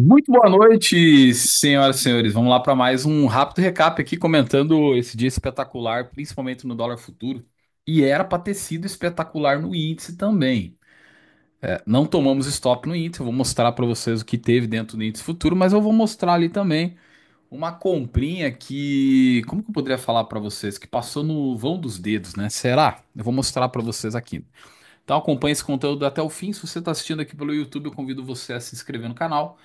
Muito boa noite, senhoras e senhores. Vamos lá para mais um rápido recap aqui, comentando esse dia espetacular, principalmente no dólar futuro. E era para ter sido espetacular no índice também. É, não tomamos stop no índice, eu vou mostrar para vocês o que teve dentro do índice futuro, mas eu vou mostrar ali também uma comprinha que. Como que eu poderia falar para vocês? Que passou no vão dos dedos, né? Será? Eu vou mostrar para vocês aqui. Então acompanhe esse conteúdo até o fim. Se você está assistindo aqui pelo YouTube, eu convido você a se inscrever no canal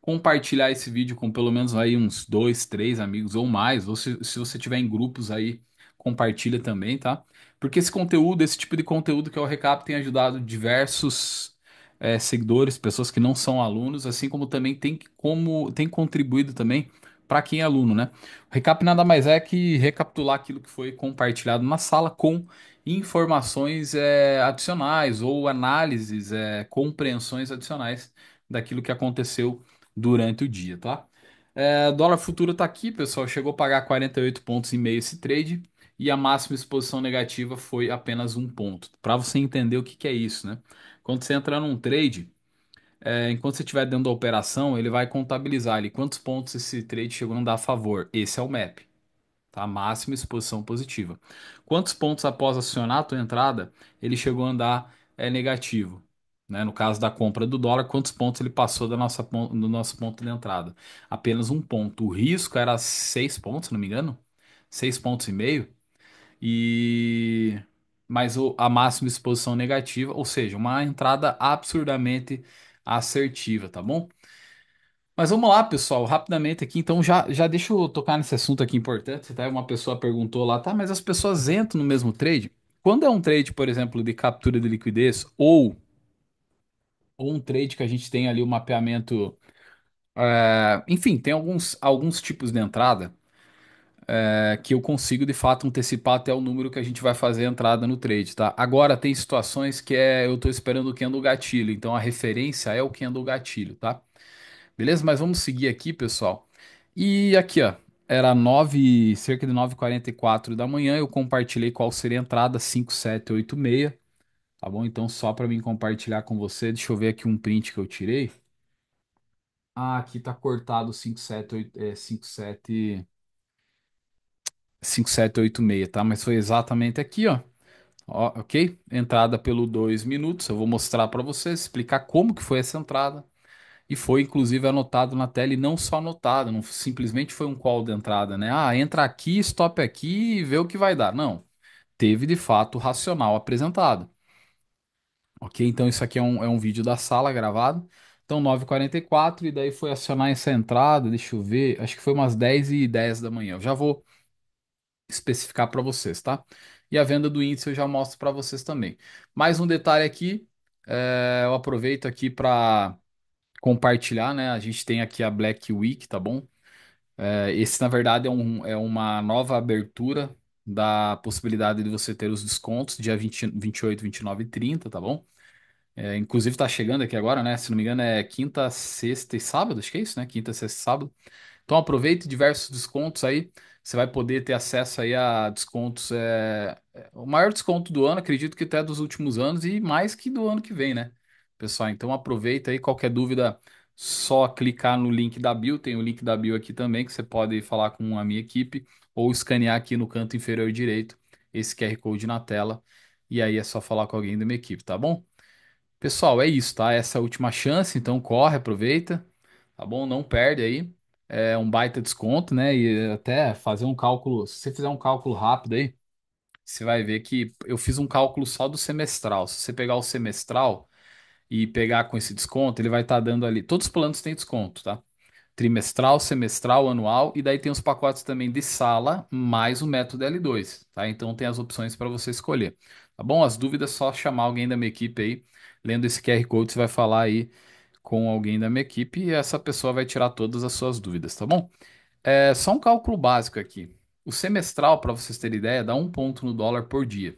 compartilhar esse vídeo com pelo menos aí uns dois, três amigos ou mais, ou se, se você tiver em grupos aí, compartilha também, tá? Porque esse conteúdo, esse tipo de conteúdo que é o Recap tem ajudado diversos é, seguidores, pessoas que não são alunos, assim como também tem como tem contribuído também para quem é aluno, né? O recap nada mais é que recapitular aquilo que foi compartilhado na sala com informações é, adicionais ou análises, é, compreensões adicionais daquilo que aconteceu durante o dia, tá? É, dólar futuro tá aqui, pessoal. Chegou a pagar 48 pontos e meio esse trade e a máxima exposição negativa foi apenas um ponto. Para você entender o que, que é isso, né? Quando você entra num trade, é, enquanto você estiver dentro da operação, ele vai contabilizar ali quantos pontos esse trade chegou a andar a favor. Esse é o MAP, tá? Máxima exposição positiva. Quantos pontos após acionar a tua entrada, ele chegou a andar é, negativo. Né? No caso da compra do dólar, quantos pontos ele passou da nossa, do nosso ponto de entrada? Apenas um ponto. O risco era seis pontos, se não me engano. Seis pontos e meio. E... Mas o, a máxima exposição negativa, ou seja, uma entrada absurdamente assertiva, tá bom? Mas vamos lá, pessoal, rapidamente aqui. Então, já, já deixa eu tocar nesse assunto aqui importante. Tá? Uma pessoa perguntou lá, tá? Mas as pessoas entram no mesmo trade? Quando é um trade, por exemplo, de captura de liquidez ou ou um trade que a gente tem ali o mapeamento. é, enfim, tem alguns, alguns tipos de entrada é, que eu consigo de fato antecipar até o número que a gente vai fazer a entrada no trade, tá? Agora tem situações que é eu estou esperando o candle gatilho, então a referência é o candle gatilho, tá? Beleza? Mas vamos seguir aqui, pessoal. E aqui, ó, era 9, cerca de 9h44 da manhã, eu compartilhei qual seria a entrada 5786. Tá bom? Então, só para mim compartilhar com você, deixa eu ver aqui um print que eu tirei. Ah, aqui tá cortado 57, 57, 5786, tá? Mas foi exatamente aqui, ó. Ó, ok? Entrada pelo 2 minutos. Eu vou mostrar para você, explicar como que foi essa entrada. E foi, inclusive, anotado na tela e não só anotado, não simplesmente foi um call de entrada, né? Ah, entra aqui, stop aqui e vê o que vai dar. Não. Teve, de fato, o racional apresentado. Ok? Então isso aqui é um, é um vídeo da sala gravado. Então 9h44 e daí foi acionar essa entrada, deixa eu ver, acho que foi umas 10h10 da manhã. Eu já vou especificar para vocês, tá? E a venda do índice eu já mostro para vocês também. Mais um detalhe aqui, é, eu aproveito aqui para compartilhar, né? A gente tem aqui a Black Week, tá bom? É, esse, na verdade, é, um, é uma nova abertura da possibilidade de você ter os descontos dia 20, 28, 29 e 30, tá bom? É, inclusive tá chegando aqui agora, né? Se não me engano é quinta, sexta e sábado, acho que é isso, né? Quinta, sexta e sábado. Então aproveite diversos descontos aí. Você vai poder ter acesso aí a descontos, é, é... o maior desconto do ano, acredito que até dos últimos anos e mais que do ano que vem, né? Pessoal, então aproveita aí. Qualquer dúvida, só clicar no link da bio. Tem o link da bio aqui também, que você pode falar com a minha equipe ou escanear aqui no canto inferior direito esse QR Code na tela e aí é só falar com alguém da minha equipe, tá bom? Pessoal, é isso, tá? Essa é a última chance, então corre, aproveita, tá bom? Não perde aí. É um baita desconto, né? E até fazer um cálculo, se você fizer um cálculo rápido aí, você vai ver que eu fiz um cálculo só do semestral. Se você pegar o semestral e pegar com esse desconto, ele vai estar tá dando ali. Todos os planos têm desconto, tá? trimestral, semestral, anual, e daí tem os pacotes também de sala mais o método L2, tá? Então tem as opções para você escolher, tá bom? As dúvidas só chamar alguém da minha equipe aí, lendo esse QR Code você vai falar aí com alguém da minha equipe e essa pessoa vai tirar todas as suas dúvidas, tá bom? É só um cálculo básico aqui. O semestral, para vocês terem ideia, dá um ponto no dólar por dia.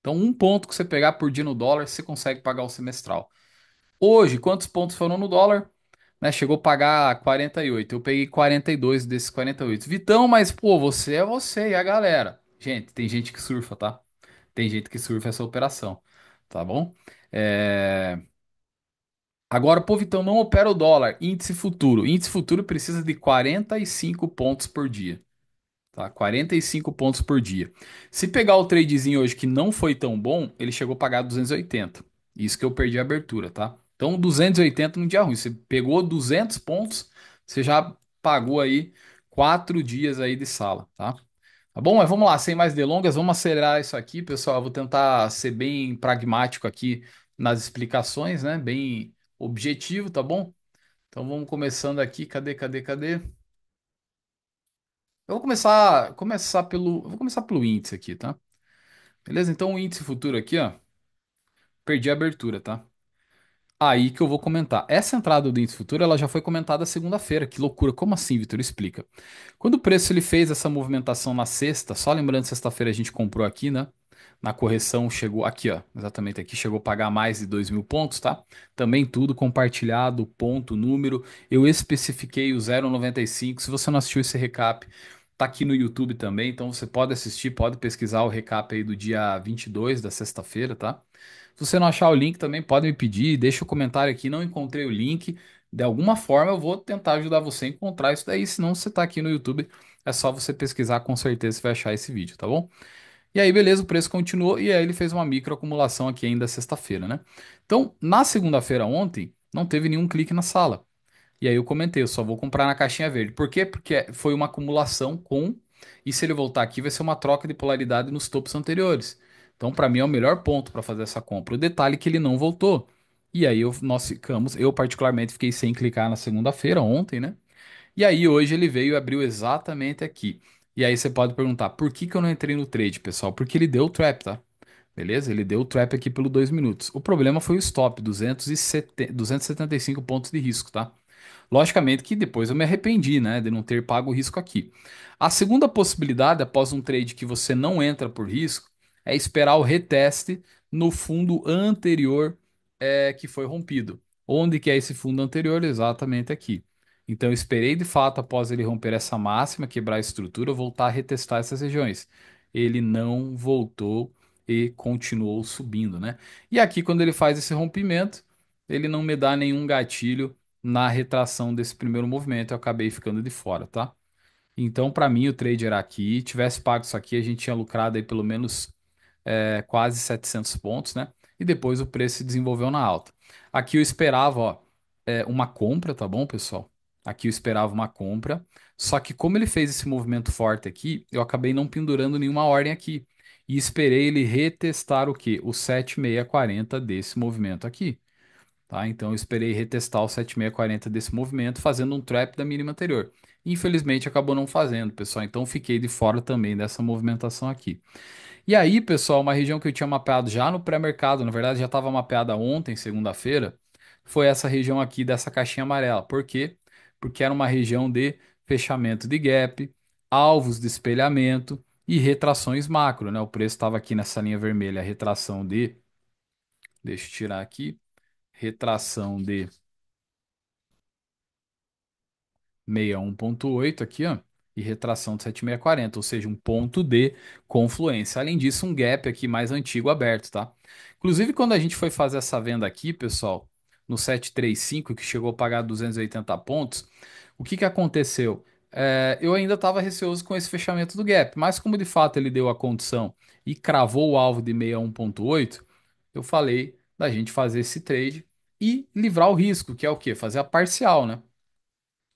Então, um ponto que você pegar por dia no dólar, você consegue pagar o semestral. Hoje, quantos pontos foram no dólar? né, chegou a pagar 48, eu peguei 42 desses 48. Vitão, mas pô, você é você e a galera. Gente, tem gente que surfa, tá? Tem gente que surfa essa operação, tá bom? É... Agora, pô, Vitão, não opera o dólar, índice futuro. Índice futuro precisa de 45 pontos por dia. Tá, 45 pontos por dia. Se pegar o tradezinho hoje que não foi tão bom, ele chegou a pagar 280. Isso que eu perdi a abertura, tá? Então, 280 num dia ruim. Você pegou 200 pontos, você já pagou aí quatro dias aí de sala, tá? Tá bom? Mas vamos lá, sem mais delongas, vamos acelerar isso aqui, pessoal. Eu vou tentar ser bem pragmático aqui nas explicações, né? Bem objetivo, tá bom? Então vamos começando aqui. Cadê, cadê, cadê? Eu vou começar, começar pelo, vou começar pelo índice aqui, tá? Beleza? Então o índice futuro aqui, ó. Perdi a abertura, tá? aí que eu vou comentar. Essa entrada do índice futuro, ela já foi comentada segunda-feira. Que loucura, como assim, Vitor? Explica. Quando o preço ele fez essa movimentação na sexta, só lembrando, sexta-feira a gente comprou aqui, né? Na correção chegou aqui, ó, exatamente aqui, chegou a pagar mais de 2 mil pontos, tá? Também tudo compartilhado, ponto, número. Eu especifiquei o 0,95. Se você não assistiu esse recap, Tá aqui no YouTube também, então você pode assistir, pode pesquisar o recap aí do dia 22 da sexta-feira, tá? Se você não achar o link também, pode me pedir, deixa o um comentário aqui, não encontrei o link. De alguma forma eu vou tentar ajudar você a encontrar isso daí, senão você tá aqui no YouTube, é só você pesquisar, com certeza você vai achar esse vídeo, tá bom? E aí, beleza, o preço continuou e aí ele fez uma microacumulação aqui ainda sexta-feira, né? Então, na segunda-feira ontem, não teve nenhum clique na sala. E aí eu comentei, eu só vou comprar na caixinha verde. Por quê? Porque foi uma acumulação com. E se ele voltar aqui, vai ser uma troca de polaridade nos topos anteriores. Então, para mim, é o melhor ponto para fazer essa compra. O detalhe é que ele não voltou. E aí eu, nós ficamos, eu particularmente fiquei sem clicar na segunda-feira, ontem, né? E aí hoje ele veio e abriu exatamente aqui. E aí você pode perguntar, por que, que eu não entrei no trade, pessoal? Porque ele deu o trap, tá? Beleza? Ele deu o trap aqui pelo 2 minutos. O problema foi o stop, 270, 275 pontos de risco, tá? Logicamente que depois eu me arrependi, né, de não ter pago o risco aqui. A segunda possibilidade, após um trade que você não entra por risco, é esperar o reteste no fundo anterior é, que foi rompido. Onde que é esse fundo anterior? Exatamente aqui. Então eu esperei de fato após ele romper essa máxima, quebrar a estrutura, voltar a retestar essas regiões. Ele não voltou e continuou subindo, né? E aqui quando ele faz esse rompimento, ele não me dá nenhum gatilho na retração desse primeiro movimento, eu acabei ficando de fora, tá? Então, para mim, o trade era aqui, tivesse pago isso aqui, a gente tinha lucrado aí pelo menos é, quase 700 pontos, né? E depois o preço se desenvolveu na alta. Aqui eu esperava, ó, é, uma compra, tá bom, pessoal? Aqui eu esperava uma compra, só que como ele fez esse movimento forte aqui, eu acabei não pendurando nenhuma ordem aqui. E esperei ele retestar o quê? O 7640 desse movimento aqui. Tá? Então eu esperei retestar o 7640 desse movimento fazendo um trap da mínima anterior. Infelizmente acabou não fazendo, pessoal. Então fiquei de fora também dessa movimentação aqui. E aí, pessoal, uma região que eu tinha mapeado já no pré-mercado, na verdade já estava mapeada ontem, segunda-feira, foi essa região aqui dessa caixinha amarela. Por quê? Porque era uma região de fechamento de gap, alvos de espelhamento e retrações macro, né? O preço estava aqui nessa linha vermelha, a retração de Deixa eu tirar aqui retração de 61.8 aqui, ó, e retração de 7640, ou seja, um ponto de confluência. Além disso, um gap aqui mais antigo aberto, tá? Inclusive, quando a gente foi fazer essa venda aqui, pessoal, no 735, que chegou a pagar 280 pontos, o que, que aconteceu? É, eu ainda estava receoso com esse fechamento do gap, mas como de fato ele deu a condição e cravou o alvo de 61.8, eu falei da gente fazer esse trade e livrar o risco, que é o quê? Fazer a parcial, né?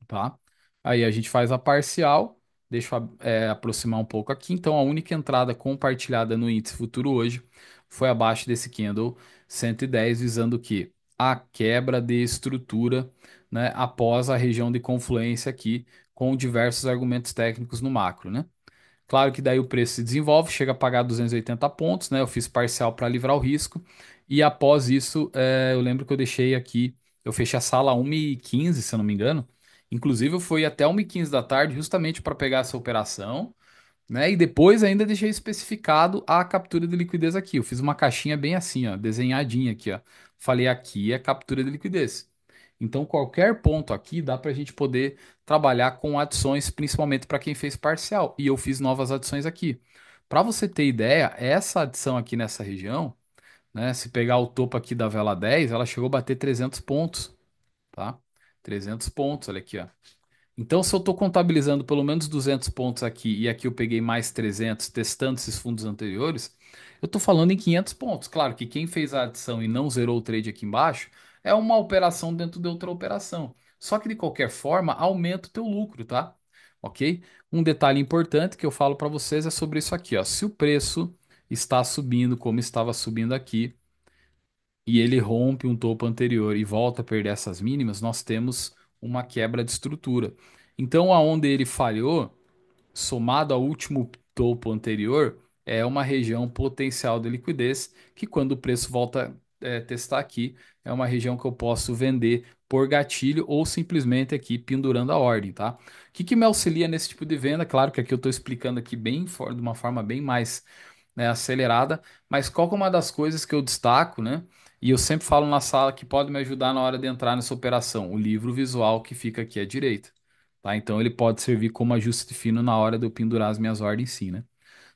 Tá? Aí a gente faz a parcial, deixa eu é, aproximar um pouco aqui. Então, a única entrada compartilhada no índice futuro hoje foi abaixo desse candle 110, visando que a quebra de estrutura né, após a região de confluência aqui, com diversos argumentos técnicos no macro. Né? Claro que daí o preço se desenvolve, chega a pagar 280 pontos, né? eu fiz parcial para livrar o risco e após isso, é, eu lembro que eu deixei aqui, eu fechei a sala 1h15, se eu não me engano. Inclusive, eu fui até 1h15 da tarde justamente para pegar essa operação, né? E depois ainda deixei especificado a captura de liquidez aqui. Eu fiz uma caixinha bem assim, ó, desenhadinha aqui, ó. Falei aqui é captura de liquidez. Então, qualquer ponto aqui dá para a gente poder trabalhar com adições, principalmente para quem fez parcial. E eu fiz novas adições aqui. Para você ter ideia, essa adição aqui nessa região, né? Se pegar o topo aqui da vela 10, ela chegou a bater 300 pontos, tá? 300 pontos, olha aqui, ó. Então, se eu estou contabilizando pelo menos 200 pontos aqui e aqui eu peguei mais 300 testando esses fundos anteriores, eu estou falando em 500 pontos. Claro que quem fez a adição e não zerou o trade aqui embaixo é uma operação dentro de outra operação. Só que de qualquer forma, aumenta o teu lucro, tá? Ok? Um detalhe importante que eu falo para vocês é sobre isso aqui, ó. Se o preço está subindo como estava subindo aqui, e ele rompe um topo anterior e volta a perder essas mínimas, nós temos uma quebra de estrutura. Então, aonde ele falhou, somado ao último topo anterior, é uma região potencial de liquidez que, quando o preço volta é, testar aqui, é uma região que eu posso vender por gatilho ou simplesmente aqui pendurando a ordem, tá? O que, que me auxilia nesse tipo de venda? Claro que aqui eu estou explicando aqui bem de uma forma bem mais né, acelerada, mas qual que é uma das coisas que eu destaco, né? E eu sempre falo na sala que pode me ajudar na hora de entrar nessa operação, o livro visual que fica aqui à direita, tá? Então ele pode servir como ajuste fino na hora de eu pendurar as minhas ordens sim, né?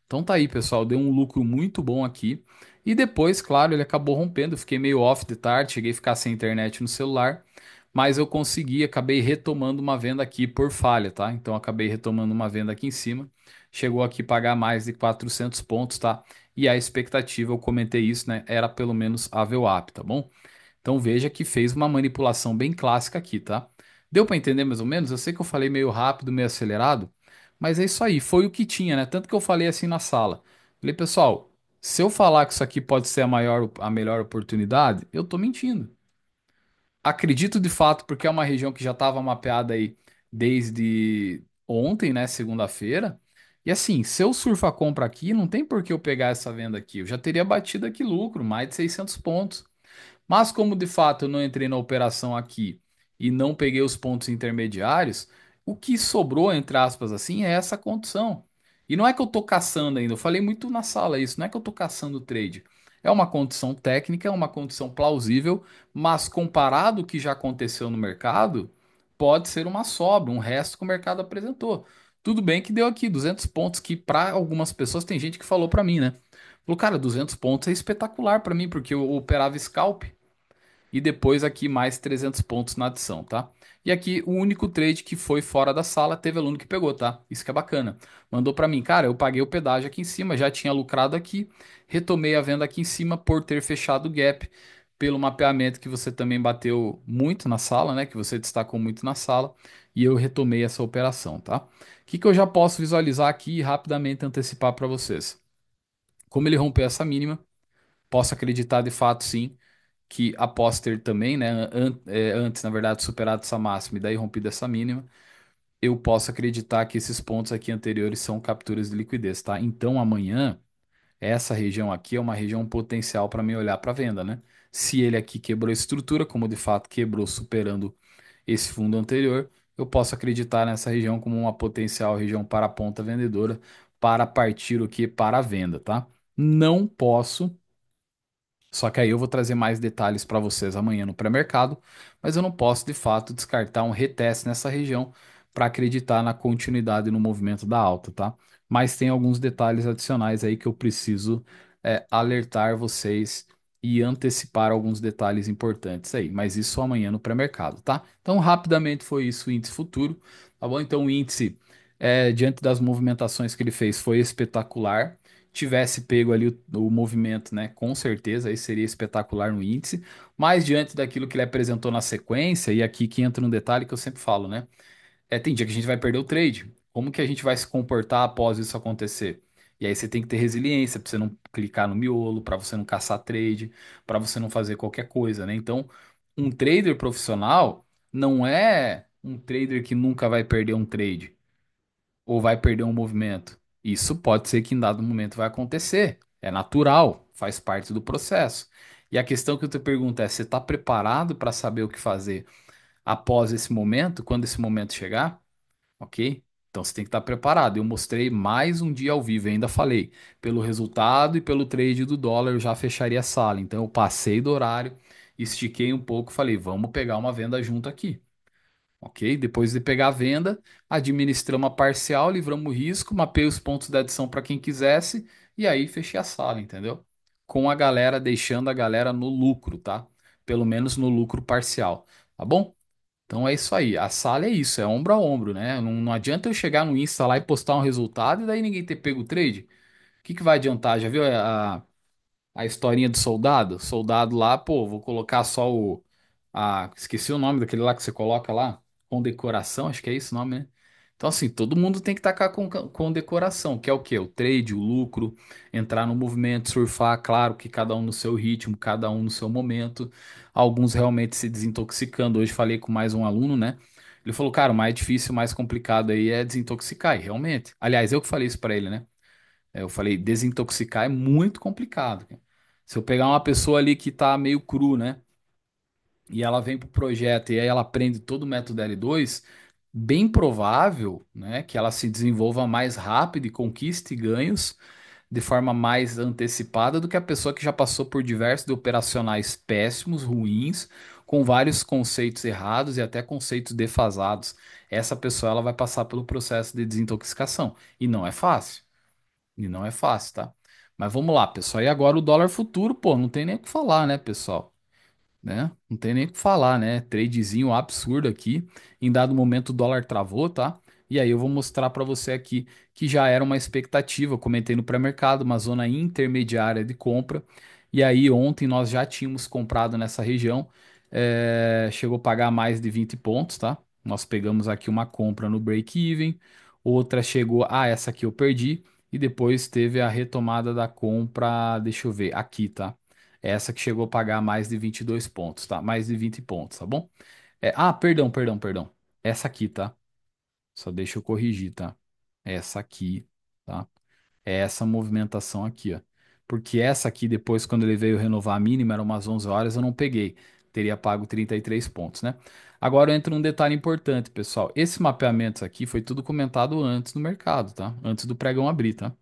Então tá aí, pessoal, deu um lucro muito bom aqui. E depois, claro, ele acabou rompendo, eu fiquei meio off de tarde, cheguei a ficar sem internet no celular, mas eu consegui, acabei retomando uma venda aqui por falha, tá? Então acabei retomando uma venda aqui em cima chegou aqui pagar mais de 400 pontos, tá? E a expectativa, eu comentei isso, né? Era pelo menos a VWAP, tá bom? Então veja que fez uma manipulação bem clássica aqui, tá? Deu para entender mais ou menos? Eu sei que eu falei meio rápido, meio acelerado, mas é isso aí, foi o que tinha, né? Tanto que eu falei assim na sala. Falei, pessoal, se eu falar que isso aqui pode ser a maior, a melhor oportunidade, eu tô mentindo. Acredito de fato, porque é uma região que já estava mapeada aí desde ontem, né, segunda-feira, e assim, se eu surfo a compra aqui, não tem por que eu pegar essa venda aqui. Eu já teria batido aqui lucro, mais de 600 pontos. Mas como de fato eu não entrei na operação aqui e não peguei os pontos intermediários, o que sobrou, entre aspas, assim, é essa condição. E não é que eu estou caçando ainda, eu falei muito na sala isso, não é que eu estou caçando o trade. É uma condição técnica, é uma condição plausível, mas comparado o que já aconteceu no mercado, pode ser uma sobra, um resto que o mercado apresentou. Tudo bem que deu aqui 200 pontos, que para algumas pessoas tem gente que falou para mim, né? Falou, cara, 200 pontos é espetacular para mim, porque eu operava scalp e depois aqui mais 300 pontos na adição, tá? E aqui o único trade que foi fora da sala teve aluno que pegou, tá? Isso que é bacana. Mandou para mim, cara, eu paguei o pedágio aqui em cima, já tinha lucrado aqui, retomei a venda aqui em cima por ter fechado o gap pelo mapeamento que você também bateu muito na sala, né? Que você destacou muito na sala, e eu retomei essa operação, tá? O que, que eu já posso visualizar aqui e rapidamente antecipar para vocês? Como ele rompeu essa mínima, posso acreditar de fato sim que após ter também, né, an é, antes na verdade superado essa máxima e daí rompido essa mínima, eu posso acreditar que esses pontos aqui anteriores são capturas de liquidez, tá? Então amanhã essa região aqui é uma região potencial para mim olhar para venda, né? Se ele aqui quebrou a estrutura, como de fato quebrou superando esse fundo anterior, eu posso acreditar nessa região como uma potencial região para a ponta vendedora para partir o que para a venda, tá? Não posso só que aí eu vou trazer mais detalhes para vocês amanhã no pré-mercado, mas eu não posso de fato descartar um reteste nessa região para acreditar na continuidade no movimento da alta, tá? Mas tem alguns detalhes adicionais aí que eu preciso é, alertar vocês e antecipar alguns detalhes importantes aí, mas isso amanhã no pré-mercado, tá? Então, rapidamente foi isso o índice futuro, tá bom? Então, o índice, é, diante das movimentações que ele fez, foi espetacular. Tivesse pego ali o, o, movimento, né? Com certeza, aí seria espetacular no índice, mas diante daquilo que ele apresentou na sequência, e aqui que entra um detalhe que eu sempre falo, né? É, tem dia que a gente vai perder o trade. Como que a gente vai se comportar após isso acontecer? E aí você tem que ter resiliência para você não clicar no miolo, para você não caçar trade, para você não fazer qualquer coisa, né? Então, um trader profissional não é um trader que nunca vai perder um trade ou vai perder um movimento. Isso pode ser que em dado momento vai acontecer. É natural, faz parte do processo. E a questão que eu te pergunto é: você está preparado para saber o que fazer após esse momento, quando esse momento chegar? Ok? Então você tem que estar tá preparado. Eu mostrei mais um dia ao vivo, ainda falei, pelo resultado e pelo trade do dólar, eu já fecharia a sala. Então eu passei do horário, estiquei um pouco, falei, vamos pegar uma venda junto aqui. Ok? Depois de pegar a venda, administramos a parcial, livramos o risco, mapeei os pontos da adição para quem quisesse e aí fechei a sala, entendeu? Com a galera, deixando a galera no lucro, tá? Pelo menos no lucro parcial, tá bom? Então é isso aí. A sala é isso, é ombro a ombro, né? Não, não adianta eu chegar no Insta lá e postar um resultado e daí ninguém ter pego o trade. O que que vai adiantar? Já viu a, a historinha do soldado? Soldado lá, pô, vou colocar só o. A, esqueci o nome daquele lá que você coloca lá. Condecoração, acho que é esse o nome, né? Então, assim, todo mundo tem que tacar com, com decoração, que é o quê? O trade, o lucro, entrar no movimento, surfar, claro que cada um no seu ritmo, cada um no seu momento. Alguns realmente se desintoxicando. Hoje falei com mais um aluno, né? Ele falou, cara, o mais difícil, o mais complicado aí é desintoxicar, e realmente. Aliás, eu que falei isso para ele, né? É, eu falei, desintoxicar é muito complicado. Se eu pegar uma pessoa ali que tá meio cru, né? E ela vem pro projeto e aí ela aprende todo o método L2, bem provável, né, que ela se desenvolva mais rápido e conquiste ganhos de forma mais antecipada do que a pessoa que já passou por diversos de operacionais péssimos, ruins, com vários conceitos errados e até conceitos defasados. Essa pessoa ela vai passar pelo processo de desintoxicação e não é fácil. E não é fácil, tá? Mas vamos lá, pessoal. E agora o dólar futuro, pô, não tem nem o que falar, né, pessoal? né? Não tem nem o que falar, né? Tradezinho absurdo aqui. Em dado momento o dólar travou, tá? E aí eu vou mostrar para você aqui que já era uma expectativa, eu comentei no pré-mercado, uma zona intermediária de compra. E aí ontem nós já tínhamos comprado nessa região, é... chegou a pagar mais de 20 pontos, tá? Nós pegamos aqui uma compra no break-even, outra chegou, ah, essa aqui eu perdi, e depois teve a retomada da compra, deixa eu ver, aqui, tá? essa que chegou a pagar mais de 22 pontos, tá? Mais de 20 pontos, tá bom? É, ah, perdão, perdão, perdão. Essa aqui, tá? Só deixa eu corrigir, tá? Essa aqui, tá? É essa movimentação aqui, ó. Porque essa aqui, depois, quando ele veio renovar a mínima, eram umas 11 horas, eu não peguei. Teria pago 33 pontos, né? Agora entra um detalhe importante, pessoal. Esse mapeamento aqui foi tudo comentado antes no mercado, tá? Antes do pregão abrir, tá?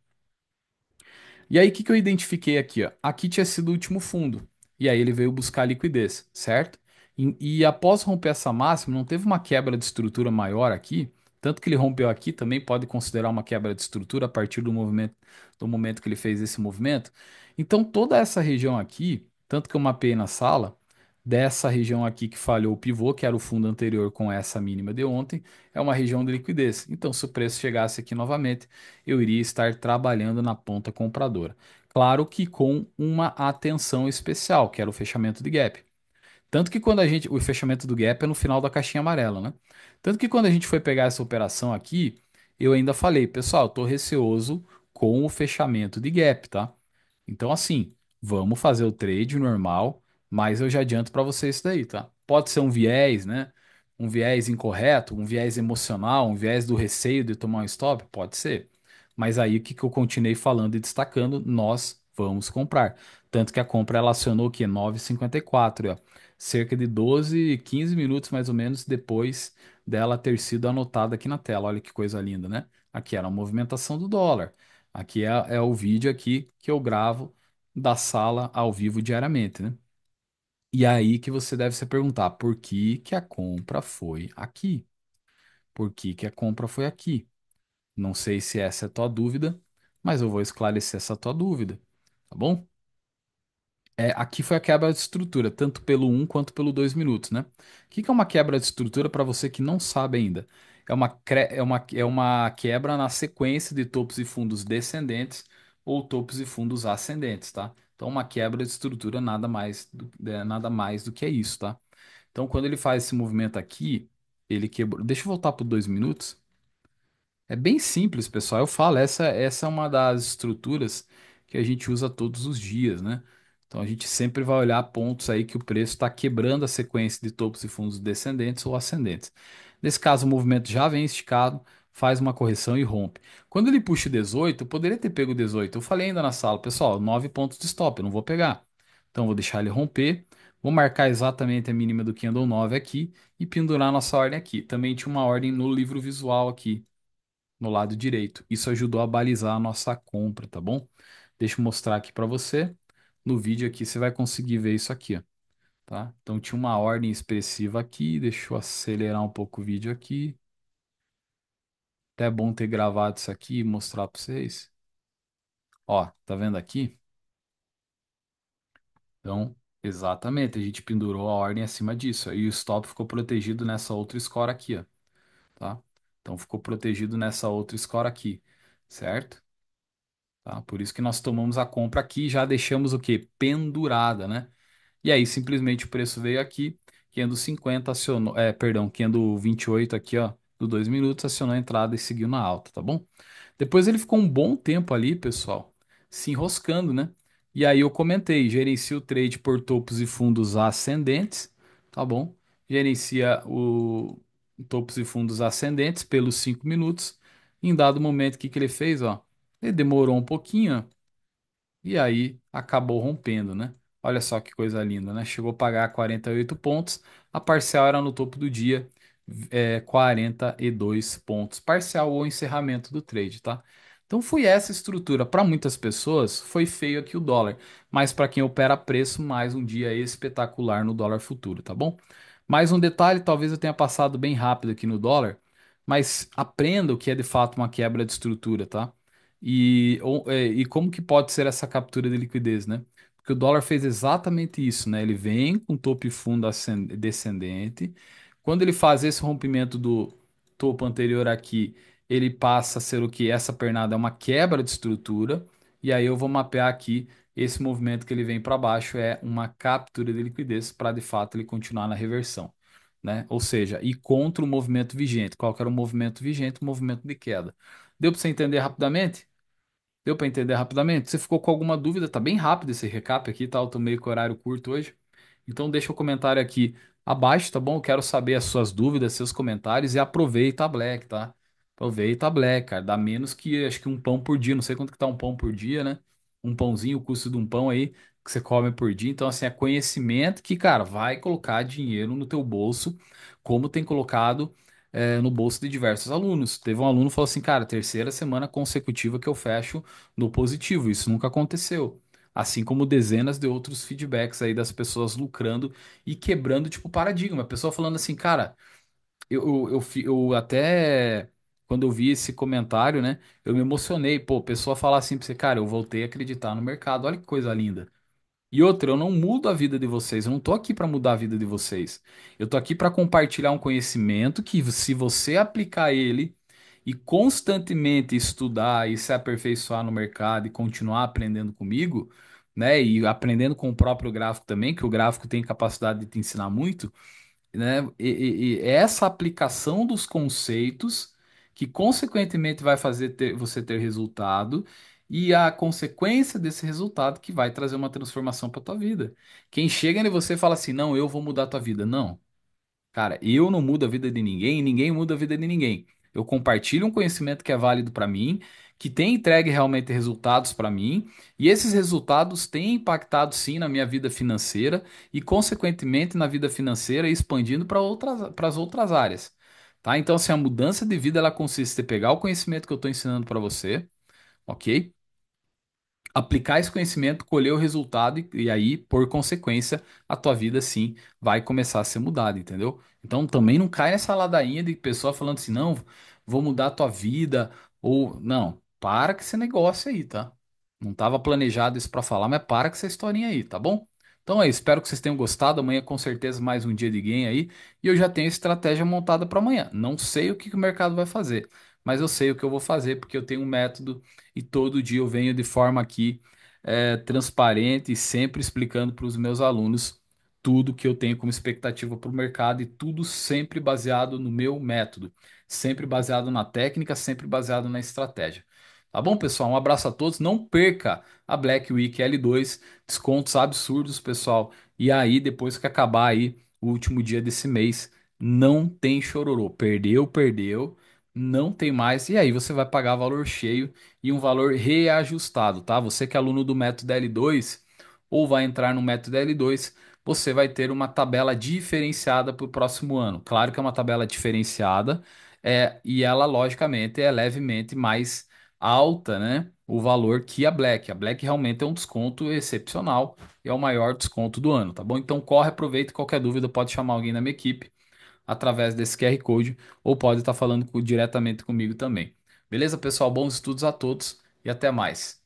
E aí, o que, que eu identifiquei aqui? Ó? Aqui tinha sido o último fundo. E aí ele veio buscar liquidez, certo? E, e após romper essa máxima, não teve uma quebra de estrutura maior aqui. Tanto que ele rompeu aqui, também pode considerar uma quebra de estrutura a partir do movimento do momento que ele fez esse movimento. Então toda essa região aqui, tanto que eu mapeei na sala, dessa região aqui que falhou o pivô, que era o fundo anterior com essa mínima de ontem, é uma região de liquidez. Então, se o preço chegasse aqui novamente, eu iria estar trabalhando na ponta compradora. Claro que com uma atenção especial, que era o fechamento de gap. Tanto que quando a gente. O fechamento do gap é no final da caixinha amarela, né? Tanto que quando a gente foi pegar essa operação aqui, eu ainda falei, pessoal, estou receoso com o fechamento de gap, tá? Então, assim, vamos fazer o trade normal mas eu já adianto para você isso daí, tá? Pode ser um viés, né? Um viés incorreto, um viés emocional, um viés do receio de tomar um stop, pode ser. Mas aí o que que eu continuei falando e destacando? Nós vamos comprar. Tanto que a compra ela acionou o quê? 9,54, ó. Cerca de 12, 15 minutos mais ou menos depois dela ter sido anotada aqui na tela. Olha que coisa linda, né? Aqui era a movimentação do dólar. Aqui é, é o vídeo aqui que eu gravo da sala ao vivo diariamente, né? E aí que você deve se perguntar por que que a compra foi aqui? Por que que a compra foi aqui? Não sei se essa é a tua dúvida, mas eu vou esclarecer essa tua dúvida, tá bom? É, aqui foi a quebra de estrutura, tanto pelo 1 quanto pelo 2 minutos, né? O que que é uma quebra de estrutura para você que não sabe ainda? É uma, é uma, é uma quebra na sequência de topos e fundos descendentes ou topos e fundos ascendentes, tá? Então, uma quebra de estrutura nada mais do, é, nada mais do que é isso, tá? Então, quando ele faz esse movimento aqui, ele quebrou. Deixa eu voltar para dois minutos. É bem simples, pessoal. Eu falo, essa, essa é uma das estruturas que a gente usa todos os dias, né? Então a gente sempre vai olhar pontos aí que o preço está quebrando a sequência de topos e fundos descendentes ou ascendentes. Nesse caso, o movimento já vem esticado, faz uma correção e rompe. Quando ele puxa o 18, eu poderia ter pego 18. Eu falei ainda na sala, pessoal, 9 pontos de stop, eu não vou pegar. Então vou deixar ele romper, vou marcar exatamente a mínima do candle 9 aqui e pendurar nossa ordem aqui. Também tinha uma ordem no livro visual aqui, no lado direito. Isso ajudou a balizar a nossa compra, tá bom? Deixa eu mostrar aqui para você. No vídeo aqui você vai conseguir ver isso aqui, ó. Tá? Então tinha uma ordem expressiva aqui, deixa eu acelerar um pouco o vídeo aqui. Até é bom ter gravado isso aqui e mostrar para vocês. Ó, tá vendo aqui? Então, exatamente, a gente pendurou a ordem acima disso. E o stop ficou protegido nessa outra score aqui, ó. Tá? Então, ficou protegido nessa outra score aqui, certo? Tá? Por isso que nós tomamos a compra aqui e já deixamos o quê? Pendurada, né? E aí, simplesmente o preço veio aqui, 550 é acionou, é, perdão, 528 é aqui, ó, do 2 minutos, acionou a entrada e seguiu na alta, tá bom? Depois ele ficou um bom tempo ali, pessoal, se enroscando, né? E aí eu comentei, gerencia o trade por topos e fundos ascendentes, tá bom? Gerencia o topos e fundos ascendentes pelos 5 minutos. Em dado momento, o que, que ele fez, ó? Ele demorou um pouquinho, e aí acabou rompendo, né? Olha só que coisa linda, né? Chegou a pagar 48 pontos, a parcial era no topo do dia, é, 42 pontos, parcial ou encerramento do trade, tá? Então foi essa estrutura. Para muitas pessoas foi feio aqui o dólar, mas para quem opera preço, mais um dia espetacular no dólar futuro, tá bom? Mais um detalhe, talvez eu tenha passado bem rápido aqui no dólar, mas aprenda o que é de fato uma quebra de estrutura, tá? E, ou, é, e como que pode ser essa captura de liquidez, né? Porque o dólar fez exatamente isso, né? Ele vem com topo e fundo descendente, quando ele faz esse rompimento do topo anterior aqui, ele passa a ser o que? Essa pernada é uma quebra de estrutura. E aí eu vou mapear aqui esse movimento que ele vem para baixo é uma captura de liquidez para de fato ele continuar na reversão. Né? Ou seja, e contra o movimento vigente. Qual era o movimento vigente? O movimento de queda. Deu para você entender rapidamente? Deu para entender rapidamente? Você ficou com alguma dúvida? Tá bem rápido esse recap aqui, tá? Eu tô meio com horário curto hoje. Então deixa o um comentário aqui abaixo, tá bom? Eu quero saber as suas dúvidas, seus comentários e aproveita a Black, tá? Aproveita a Black, cara. Dá menos que, acho que um pão por dia. Não sei quanto que tá um pão por dia, né? Um pãozinho, o custo de um pão aí que você come por dia. Então, assim, é conhecimento que, cara, vai colocar dinheiro no teu bolso, como tem colocado é, no bolso de diversos alunos. Teve um aluno que falou assim, cara, terceira semana consecutiva que eu fecho no positivo. Isso nunca aconteceu. Assim como dezenas de outros feedbacks aí das pessoas lucrando e quebrando, tipo, paradigma. A pessoa falando assim, cara, eu, eu, eu, eu até. Quando eu vi esse comentário, né? Eu me emocionei. Pô, a pessoa falar assim pra você, cara, eu voltei a acreditar no mercado. Olha que coisa linda. E outra, eu não mudo a vida de vocês, eu não tô aqui para mudar a vida de vocês. Eu tô aqui para compartilhar um conhecimento que, se você aplicar ele, e constantemente estudar e se aperfeiçoar no mercado e continuar aprendendo comigo, né? E aprendendo com o próprio gráfico também, que o gráfico tem capacidade de te ensinar muito, né? E, e, e é essa aplicação dos conceitos que consequentemente vai fazer ter- você ter resultado e a consequência desse resultado que vai trazer uma transformação para tua vida. Quem chega em você e fala assim, não, eu vou mudar tua vida. Não, cara, eu não mudo a vida de ninguém, e ninguém muda a vida de ninguém. Eu compartilho um conhecimento que é válido para mim, que tem entregue realmente resultados para mim, e esses resultados têm impactado sim na minha vida financeira e, consequentemente, na vida financeira, e expandindo para outras, para as outras áreas. Tá? Então, assim, a mudança de vida ela consiste em pegar o conhecimento que eu estou ensinando para você, ok? aplicar esse conhecimento, colher o resultado e, e aí, por consequência, a tua vida sim vai começar a ser mudada, entendeu? Então também não cai nessa ladainha de pessoa falando assim, não, vou mudar a tua vida ou não, para com esse negócio aí, tá? Não estava planejado isso para falar, mas para com essa historinha aí, tá bom? Então é isso, espero que vocês tenham gostado. Amanhã com certeza mais um dia de game aí e eu já tenho estratégia montada para amanhã. Não sei o que que o mercado vai fazer mas eu sei o que eu vou fazer porque eu tenho um método e todo dia eu venho de forma aqui é, transparente e sempre explicando para os meus alunos tudo que eu tenho como expectativa para o mercado e tudo sempre baseado no meu método, sempre baseado na técnica, sempre baseado na estratégia. Tá bom, pessoal? Um abraço a todos. Não perca a Black Week L2, descontos absurdos, pessoal. E aí, depois que acabar aí o último dia desse mês, não tem chororô. Perdeu, perdeu. Não tem mais. E aí você vai pagar valor cheio e um valor reajustado, tá? Você que é aluno do método L2 ou vai entrar no método L2, você vai ter uma tabela diferenciada para o próximo ano. Claro que é uma tabela diferenciada, é, e ela, logicamente, é levemente mais alta, né? O valor que a Black. A Black realmente é um desconto excepcional e é o maior desconto do ano, tá bom? Então corre, aproveita. Qualquer dúvida, pode chamar alguém da minha equipe através desse QR Code ou pode estar falando diretamente comigo também. Beleza, pessoal? Bons estudos a todos e até mais.